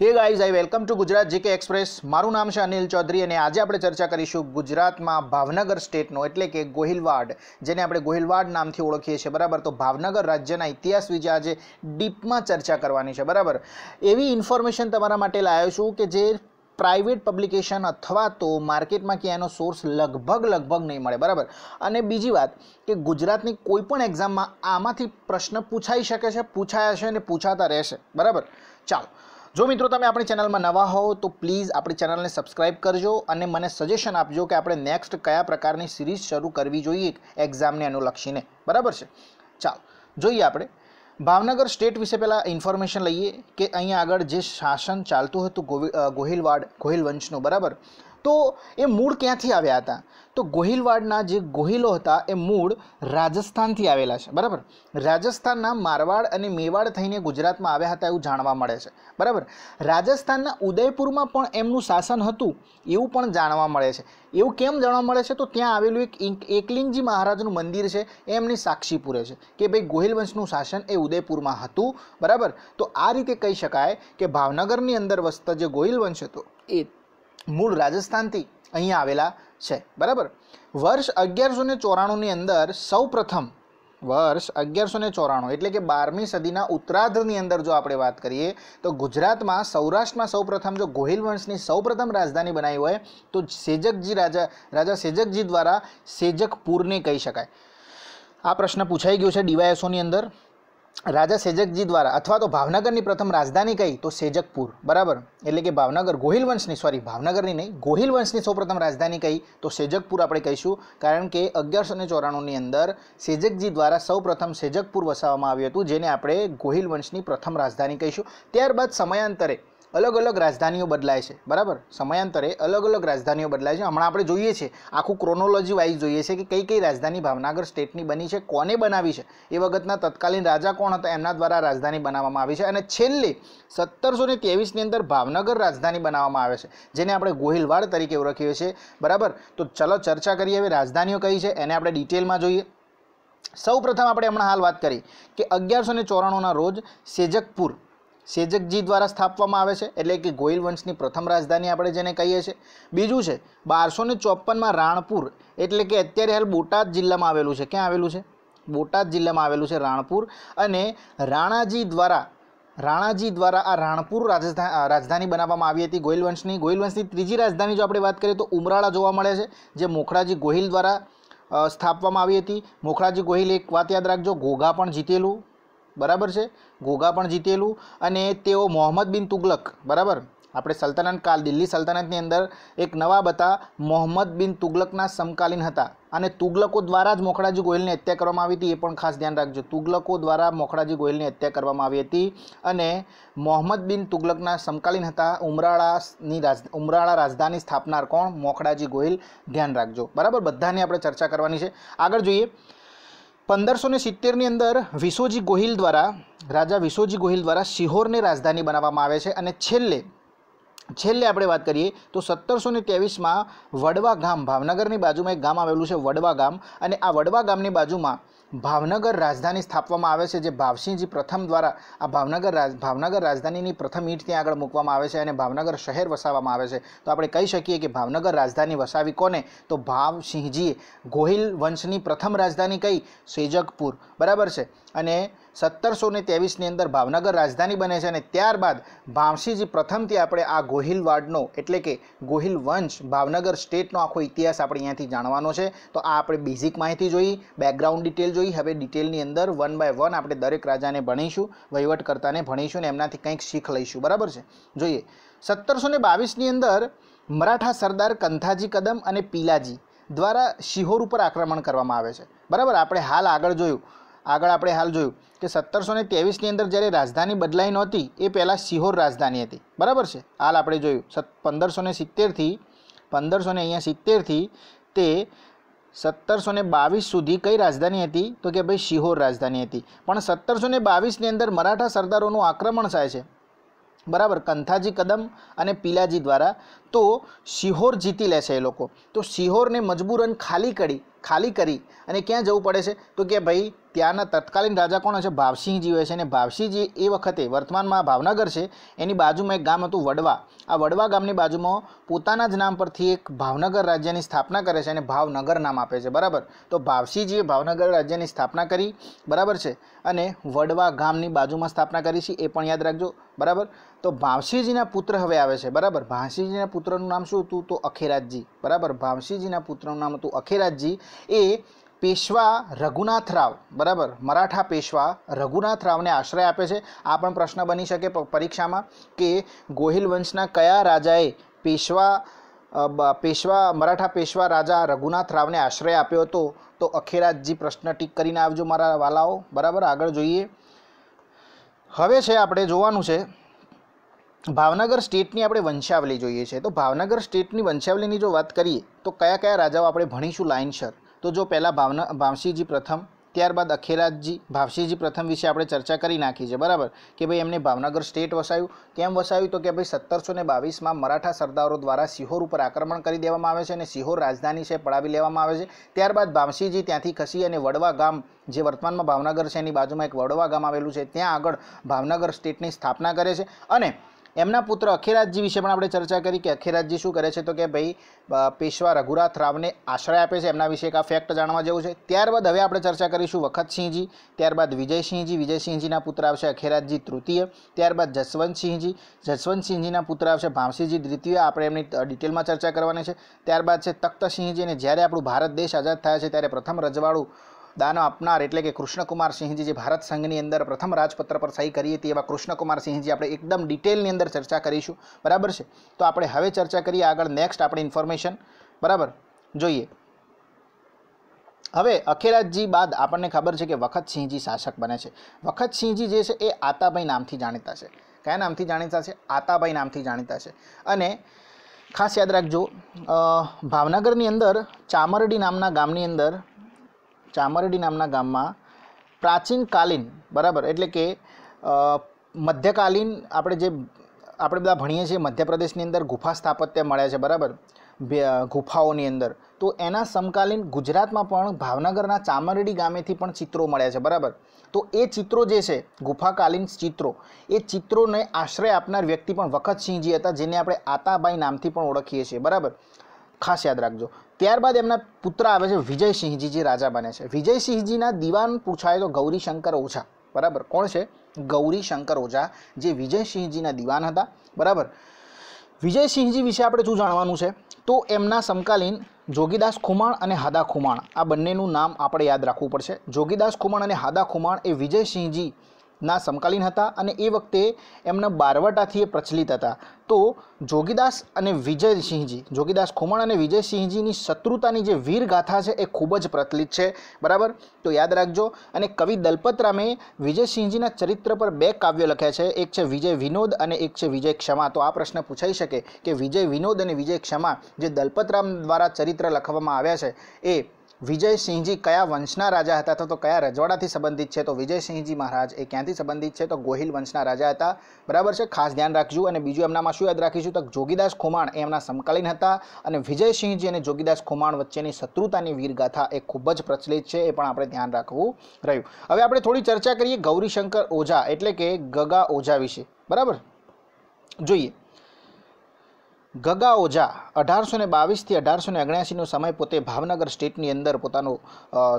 હે guys I welcome to Gujarat G K express મારું નામ છે અનિલ ચૌધરી અને આજે આપણે ચર્ચા કરીશું ગુજરાતમાં ભાવનગર સ્ટેટનો એટલે કે ગોહિલવાડ જેને આપણે ગોહિલવાડ નામથી ઓળખીએ છીએ બરાબર તો ભાવનગર રાજ્યના ઇતિહાસ વિશે આજે ડીપમાં ચર્ચા કરવાની છે બરાબર એવી ઇન્ફોર્મેશન તમારા માટે લાવ્યો છું કે જે પ્રાઇવેટ પબ્લિકેશન અથવા તો માર્કેટમાં ક્યાં એનો સોર્સ લગભગ લગભગ નહીં મળે બરાબર અને બીજી વાત કે ગુજરાતની કોઈપણ એક્ઝામમાં આમાંથી પ્રશ્ન પૂછાઈ શકે છે પૂછાયા છે અને પૂછાતા રહેશે બરાબર ચાલો જો મિત્રો તમે આપણી ચેનલમાં નવા હો તો પ્લીઝ આપણી ચેનલને સબસ્ક્રાઇબ કરજો અને મને સજેશન આપજો કે આપણે નેક્સ્ટ કયા પ્રકારની સિરીઝ શરૂ કરવી જોઈએ એક્ઝામને અનુલક્ષીને બરાબર છે ચાલો જોઈએ આપણે ભાવનગર સ્ટેટ વિશે પહેલાં ઇન્ફોર્મેશન લઈએ કે અહીંયા આગળ જે શાસન ચાલતું હતું ગોવિ ગોહિલવાડ ગોહિલ વંશનું બરાબર તો એ મૂળ ક્યાંથી આવ્યા હતા તો ગોહિલવાડના જે ગોહિલો હતા એ મૂળ રાજસ્થાનથી આવેલા છે બરાબર રાજસ્થાનના મારવાડ અને મેવાડ થઈને ગુજરાતમાં આવ્યા હતા એવું જાણવા મળે છે બરાબર રાજસ્થાનના ઉદયપુરમાં પણ એમનું શાસન હતું એવું પણ જાણવા મળે છે એવું કેમ જાણવા મળે છે તો ત્યાં આવેલું એક એકલિંગજી મહારાજનું મંદિર છે એ એમની સાક્ષી પૂરે છે કે ભાઈ ગોહિલ વંશનું શાસન એ ઉદયપુરમાં હતું બરાબર તો આ રીતે કહી શકાય કે ભાવનગરની અંદર વસતા જે ગોહિલ વંશ હતો એ મૂળ રાજસ્થાનથી અહીંયા આવેલા છે બરાબર વર્ષ અગિયારસો ને ચોરાણુંની અંદર સૌપ્રથમ વર્ષ અગિયારસો ને ચોરાણું એટલે કે બારમી સદીના ઉત્તરાર્ધની અંદર જો આપણે વાત કરીએ તો ગુજરાતમાં સૌરાષ્ટ્રમાં સૌપ્રથમ જો ગોહિલ વંશની સૌપ્રથમ રાજધાની બનાવી હોય તો સેજકજી રાજા રાજા સેજકજી દ્વારા સેજકપુરને કહી શકાય આ પ્રશ્ન પૂછાઈ ગયો છે ડીવાયએસઓની અંદર રાજા સેજકજી દ્વારા અથવા તો ભાવનગરની પ્રથમ રાજધાની કહી તો સેજકપુર બરાબર એટલે કે ભાવનગર ગોહિલ વંશની સોરી ભાવનગરની નહીં ગોહિલ વંશની સૌપ્રથમ રાજધાની કહી તો સેજકપુર આપણે કહીશું કારણ કે અગિયારસો ને ચોરાણુંની અંદર સેજકજી દ્વારા સૌપ્રથમ સેજકપુર વસાવવામાં આવ્યું હતું જેને આપણે ગોહિલ વંશની પ્રથમ રાજધાની કહીશું ત્યારબાદ સમયાંતરે અલગ અલગ રાજધાનીઓ બદલાય છે બરાબર સમયાંતરે અલગ અલગ રાજધાનીઓ બદલાય છે હમણાં આપણે જોઈએ છીએ આખું ક્રોનોલોજી વાઇઝ જોઈએ છે કે કઈ કઈ રાજધાની ભાવનગર સ્ટેટની બની છે કોને બનાવી છે એ વખતના તત્કાલીન રાજા કોણ હતા એમના દ્વારા રાજધાની બનાવવામાં આવી છે અને છેલ્લે સત્તરસો ને ત્રેવીસની અંદર ભાવનગર રાજધાની બનાવવામાં આવે છે જેને આપણે ગોહિલવાડ તરીકે ઓળખીએ છીએ બરાબર તો ચલો ચર્ચા કરીએ હવે રાજધાનીઓ કઈ છે એને આપણે ડિટેલમાં જોઈએ સૌ પ્રથમ આપણે હમણાં હાલ વાત કરી કે અગિયારસો ને ચોરાણુંના રોજ સેજકપુર સેજકજી દ્વારા સ્થાપવામાં આવે છે એટલે કે ગોયલ વંશની પ્રથમ રાજધાની આપણે જેને કહીએ છીએ બીજું છે બારસો ને ચોપનમાં રાણપુર એટલે કે અત્યારે હાલ બોટાદ જિલ્લામાં આવેલું છે ક્યાં આવેલું છે બોટાદ જિલ્લામાં આવેલું છે રાણપુર અને રાણાજી દ્વારા રાણાજી દ્વારા આ રાણપુર રાજધાની બનાવવામાં આવી હતી ગોહિલ વંશની ગોહિલ વંશની ત્રીજી રાજધાની જો આપણે વાત કરીએ તો ઉમરાળા જોવા મળે છે જે મોખરાજી ગોહિલ દ્વારા સ્થાપવામાં આવી હતી મોખરાજી ગોહિલ એક વાત યાદ રાખજો ઘોઘા પણ જીતેલું બરાબર છે ગોગા પણ જીતેલું અને તેઓ મોહમ્મદ બિન તુગલક બરાબર આપણે સલ્તનત કાલ દિલ્હી સલ્તનતની અંદર એક નવા બતા મોહમ્મદ બિન તુગલકના સમકાલીન હતા અને તુગલકો દ્વારા જ મોખડાજી ગોહિલની હત્યા કરવામાં આવી હતી એ પણ ખાસ ધ્યાન રાખજો તુગલકો દ્વારા મોખડાજી ગોહિલની હત્યા કરવામાં આવી હતી અને મોહમ્મદ બિન તુગલકના સમકાલીન હતા ઉમરાળાની રાજ ઉમરાળા રાજધાની સ્થાપનાર કોણ મોખડાજી ગોહિલ ધ્યાન રાખજો બરાબર બધાની આપણે ચર્ચા કરવાની છે આગળ જોઈએ પંદરસો ને સિત્તેરની અંદર વિસોજી ગોહિલ દ્વારા રાજા વિસોજી ગોહિલ દ્વારા સિહોરને રાજધાની બનાવવામાં આવે છે અને છેલ્લે છેલ્લે આપણે વાત કરીએ તો સત્તરસો ને ત્રેવીસમાં વડવા ગામ ભાવનગરની બાજુમાં એક ગામ આવેલું છે વડવા ગામ અને આ વડવા ગામની બાજુમાં ભાવનગર રાજધાની સ્થાપવામાં આવે છે જે ભાવસિંહજી પ્રથમ દ્વારા આ ભાવનગર રાજ ભાવનગર રાજધાનીની પ્રથમ ઈંટ ત્યાં આગળ મૂકવામાં આવે છે અને ભાવનગર શહેર વસાવવામાં આવે છે તો આપણે કહી શકીએ કે ભાવનગર રાજધાની વસાવી કોને તો ભાવસિંહજીએ ગોહિલ વંશની પ્રથમ રાજધાની કઈ સેજકપુર બરાબર છે અને સત્તરસો ને ત્રેવીસની અંદર ભાવનગર રાજધાની બને છે અને ત્યારબાદ ભાવસીજી પ્રથમથી આપણે આ ગોહિલ ગોહિલવાડનો એટલે કે ગોહિલ વંશ ભાવનગર સ્ટેટનો આખો ઇતિહાસ આપણે અહીંયાથી જાણવાનો છે તો આ આપણે બેઝિક માહિતી જોઈ બેકગ્રાઉન્ડ ડિટેલ જોઈ હવે ડિટેલની અંદર વન બાય વન આપણે દરેક રાજાને ભણીશું વહીવટકર્તાને ભણીશું ને એમનાથી કંઈક શીખ લઈશું બરાબર છે જોઈએ સત્તરસો ને બાવીસની અંદર મરાઠા સરદાર કંથાજી કદમ અને પીલાજી દ્વારા શિહોર ઉપર આક્રમણ કરવામાં આવે છે બરાબર આપણે હાલ આગળ જોયું આગળ આપણે હાલ જોયું કે સત્તરસો ને ની અંદર જ્યારે રાજધાની બદલાઈ નહોતી એ પહેલાં સિહોર રાજધાની હતી બરાબર છે હાલ આપણે જોયું સત પંદરસો ને સિત્તેરથી પંદરસો ને અહીંયા સિત્તેરથી તે સત્તરસો ને બાવીસ સુધી કઈ રાજધાની હતી તો કે ભાઈ શિહોર રાજધાની હતી પણ સત્તરસો ને બાવીસની અંદર મરાઠા સરદારોનું આક્રમણ થાય છે બરાબર કંથાજી કદમ અને પીલાજી દ્વારા તો શિહોર જીતી લેશે એ લોકો તો શિહોરને મજબૂરન ખાલી કરી ખાલી કરી અને ક્યાં જવું પડે છે તો કે ભાઈ ત્યાંના તત્કાલીન રાજા કોણ હશે ભાવસિંહજી હોય છે અને ભાવસિંહજી એ વખતે વર્તમાનમાં ભાવનગર છે એની બાજુમાં એક ગામ હતું વડવા આ વડવા ગામની બાજુમાં પોતાના જ નામ પરથી એક ભાવનગર રાજ્યની સ્થાપના કરે છે અને ભાવનગર નામ આપે છે બરાબર તો ભાવસિંહજીએ ભાવનગર રાજ્યની સ્થાપના કરી બરાબર છે અને વડવા ગામની બાજુમાં સ્થાપના કરી છે એ પણ યાદ રાખજો બરાબર તો ભાવસિંહજીના પુત્ર હવે આવે છે બરાબર ભાવસિંહજીના પુત્રનું નામ શું હતું તો અખેરાજજી બરાબર ભાવસિંહજીના પુત્રનું નામ હતું અખેરાજજી એ પેશવા રઘુનાથ રાવ બરાબર મરાઠા પેશવા રઘુનાથ રાવને આશ્રય આપે છે આ પણ પ્રશ્ન બની શકે પરીક્ષામાં કે ગોહિલ વંશના કયા રાજાએ પેશવા પેશવા મરાઠા પેશવા રાજા રઘુનાથ રાવને આશ્રય આપ્યો હતો તો અખેરાજી પ્રશ્ન ટીક કરીને આવજો મારા વાલાઓ બરાબર આગળ જોઈએ હવે છે આપણે જોવાનું છે ભાવનગર સ્ટેટની આપણે વંશાવલી જોઈએ છે તો ભાવનગર સ્ટેટની વંશાવલીની જો વાત કરીએ તો કયા કયા રાજાઓ આપણે ભણીશું લાઇનસર તો જો પહેલાં ભાવના ભાવસિંહજી પ્રથમ ત્યારબાદ અખેરાજજી ભાવસિંહજી પ્રથમ વિશે આપણે ચર્ચા કરી નાખી છે બરાબર કે ભાઈ એમને ભાવનગર સ્ટેટ વસાયું કેમ વસાયું તો કે ભાઈ સત્તરસો ને બાવીસમાં મરાઠા સરદારો દ્વારા સિહોર ઉપર આક્રમણ કરી દેવામાં આવે છે અને સિહોર રાજધાની છે પડાવી લેવામાં આવે છે ત્યારબાદ ભાવસિંહજી ત્યાંથી ખસી અને વડવા ગામ જે વર્તમાનમાં ભાવનગર છે એની બાજુમાં એક વડવા ગામ આવેલું છે ત્યાં આગળ ભાવનગર સ્ટેટની સ્થાપના કરે છે અને એમના પુત્ર અખિરાજજી વિશે પણ આપણે ચર્ચા કરી કે અખિરાજજી શું કરે છે તો કે ભાઈ પેશવા રઘુરાથ રાવને આશ્રય આપે છે એમના વિશે એક આ ફેક્ટ જાણવા જેવું છે ત્યારબાદ હવે આપણે ચર્ચા કરીશું વખતસિંહજી ત્યારબાદ વિજયસિંહજી વિજયસિંહજીના પુત્ર આવશે અખિરાજજી તૃતીય ત્યારબાદ જસવંતસિંહજી જસવંતસિંહજીના પુત્ર આવશે ભામસિંહજી દ્વિતીય આપણે એમની ડિટેલમાં ચર્ચા કરવાની છે ત્યારબાદ છે તખ્તસિંહજી અને જ્યારે આપણું ભારત દેશ આઝાદ થયા છે ત્યારે પ્રથમ રજવાડું દાનો આપનાર એટલે કે કૃષ્ણકુમાર સિંહજી જે ભારત સંઘની અંદર પ્રથમ રાજપત્ર પર સહી કરી હતી એવા કૃષ્ણકુમાર સિંહજી આપણે એકદમ ડિટેલની અંદર ચર્ચા કરીશું બરાબર છે તો આપણે હવે ચર્ચા કરીએ આગળ નેક્સ્ટ આપણે ઇન્ફોર્મેશન બરાબર જોઈએ હવે અખેરાજજી બાદ આપણને ખબર છે કે વખતસિંહજી શાસક બને છે વખતસિંહજી જે છે એ આતાભાઈ નામથી જાણીતા છે કયા નામથી જાણીતા છે આતાભાઈ નામથી જાણીતા છે અને ખાસ યાદ રાખજો ભાવનગરની અંદર ચામરડી નામના ગામની અંદર ચામરડી નામના ગામમાં પ્રાચીનકાલીન બરાબર એટલે કે મધ્યકાલીન આપણે જે આપણે બધા ભણીએ છીએ મધ્યપ્રદેશની અંદર ગુફા સ્થાપત્ય મળ્યા છે બરાબર ગુફાઓની અંદર તો એના સમકાલીન ગુજરાતમાં પણ ભાવનગરના ચામરડી ગામેથી પણ ચિત્રો મળ્યા છે બરાબર તો એ ચિત્રો જે છે ગુફાકાલીન ચિત્રો એ ચિત્રોને આશ્રય આપનાર વ્યક્તિ પણ વખતસિંહજી હતા જેને આપણે આતાબાઈ નામથી પણ ઓળખીએ છીએ બરાબર ખાસ યાદ રાખજો ત્યારબાદ એમના પુત્ર આવે છે વિજયસિંહજી જે રાજા બને છે વિજયસિંહજીના દિવાન પૂછાય તો ગૌરીશંકર ઓઝા બરાબર કોણ છે ગૌરીશંકર ઓઝા જે વિજયસિંહજીના દિવાન હતા બરાબર વિજયસિંહજી વિશે આપણે શું જાણવાનું છે તો એમના સમકાલીન જોગીદાસ ખુમાણ અને હાદા ખુમાણ આ બંનેનું નામ આપણે યાદ રાખવું પડશે જોગીદાસ ખુમાણ અને હાદા ખુમાણ એ વિજયસિંહજી ના સમકાલીન હતા અને એ વખતે એમના બારવટાથી એ પ્રચલિત હતા તો જોગીદાસ અને વિજયસિંહજી જોગીદાસ ખુમણ અને વિજયસિંહજીની શત્રુતાની જે વીરગાથા છે એ ખૂબ જ પ્રચલિત છે બરાબર તો યાદ રાખજો અને કવિ દલપતરામે વિજયસિંહજીના ચરિત્ર પર બે કાવ્યો લખ્યા છે એક છે વિજય વિનોદ અને એક છે વિજય ક્ષમા તો આ પ્રશ્ન પૂછાઈ શકે કે વિજય વિનોદ અને વિજય ક્ષમા જે દલપતરામ દ્વારા ચરિત્ર લખવામાં આવ્યા છે એ વિજયસિંહજી કયા વંશના રાજા હતા અથવા તો કયા રજવાડાથી સંબંધિત છે તો વિજયસિંહજી મહારાજ એ ક્યાંથી સંબંધિત છે તો ગોહિલ વંશના રાજા હતા બરાબર છે ખાસ ધ્યાન રાખજો અને બીજું એમનામાં શું યાદ રાખીશું તો જોગીદાસ ખુમાણ એ એમના સમકાલીન હતા અને વિજયસિંહજી અને જોગીદાસ ખુમાણ વચ્ચેની શત્રુતાની વીરગાથા એ ખૂબ જ પ્રચલિત છે એ પણ આપણે ધ્યાન રાખવું રહ્યું હવે આપણે થોડી ચર્ચા કરીએ ગૌરીશંકર ઓઝા એટલે કે ગગા ઓઝા વિશે બરાબર જોઈએ ગગા ઓઝા અઢારસો ને બાવીસથી અઢારસો ને અગણ્યાસીનો સમય પોતે ભાવનગર સ્ટેટની અંદર પોતાનો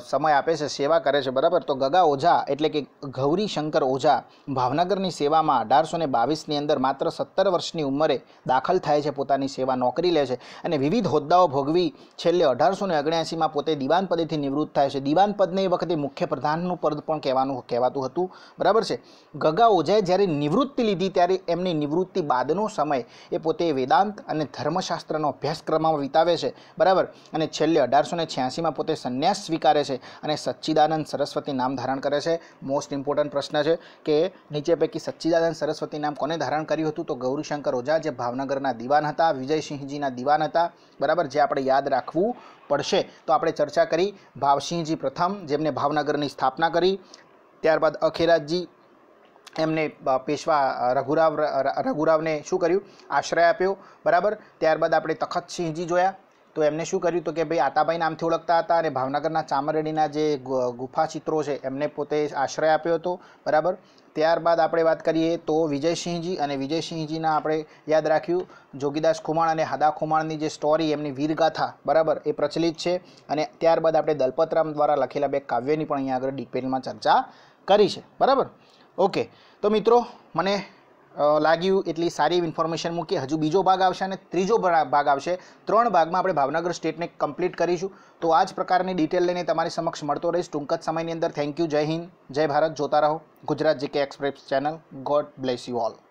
સમય આપે છે સેવા કરે છે બરાબર તો ગગા ઓઝા એટલે કે ગૌરી શંકર ઓઝા ભાવનગરની સેવામાં અઢારસો ને બાવીસની અંદર માત્ર સત્તર વર્ષની ઉંમરે દાખલ થાય છે પોતાની સેવા નોકરી લે છે અને વિવિધ હોદ્દાઓ ભોગવી છેલ્લે અઢારસો ને અગણ્યાસીમાં પોતે દિવાન પદેથી નિવૃત્ત થાય છે દિવાન પદને એ વખતે મુખ્ય પ્રધાનનું પદ પણ કહેવાનું કહેવાતું હતું બરાબર છે ગગા ઓઝાએ જ્યારે નિવૃત્તિ લીધી ત્યારે એમની નિવૃત્તિ બાદનો સમય એ પોતે વેદાંત અને ધર્મશાસ્ત્રનો અભ્યાસક્રમમાં વિતાવે છે બરાબર અને છેલ્લે અઢારસો ને છ્યાસીમાં પોતે સંન્યાસ સ્વીકારે છે અને સચ્ચિદાનંદ સરસ્વતી નામ ધારણ કરે છે મોસ્ટ ઇમ્પોર્ટન્ટ પ્રશ્ન છે કે નીચે પૈકી સચ્ચિદાનંદ સરસ્વતી નામ કોને ધારણ કર્યું હતું તો ગૌરીશંકર ઓઝા જે ભાવનગરના દિવાન હતા વિજયસિંહજીના દિવાન હતા બરાબર જે આપણે યાદ રાખવું પડશે તો આપણે ચર્ચા કરી ભાવસિંહજી પ્રથમ જેમને ભાવનગરની સ્થાપના કરી ત્યારબાદ અખેરાજજી એમને પેશવા રઘુરાવ રઘુરાવને શું કર્યું આશ્રય આપ્યો બરાબર ત્યારબાદ આપણે તખતસિંહજી જોયા તો એમને શું કર્યું તો કે ભાઈ આતાભાઈ નામથી ઓળખતા હતા અને ભાવનગરના ચામરડીના જે ગુફા ચિત્રો છે એમને પોતે આશ્રય આપ્યો હતો બરાબર ત્યારબાદ આપણે વાત કરીએ તો વિજયસિંહજી અને વિજયસિંહજીના આપણે યાદ રાખ્યું જોગીદાસ ખુમાણ અને હાદા ખુમાણની જે સ્ટોરી એમની વીરગાથા બરાબર એ પ્રચલિત છે અને ત્યારબાદ આપણે દલપતરામ દ્વારા લખેલા બે કાવ્યની પણ અહીંયા આગળ ડિટેલમાં ચર્ચા કરી છે બરાબર ઓકે તો મિત્રો મને લાગ્યું એટલી સારી ઇન્ફોર્મેશન મૂકી હજુ બીજો ભાગ આવશે અને ત્રીજો ભાગ આવશે ત્રણ ભાગમાં આપણે ભાવનગર સ્ટેટને કમ્પ્લીટ કરીશું તો આ જ પ્રકારની ડિટેલ લઈને તમારી સમક્ષ મળતો રહીશ ટૂંક જ સમયની અંદર થેન્ક યુ જય હિન્દ જય ભારત જોતા રહો Gujarat G K express channel God bless you all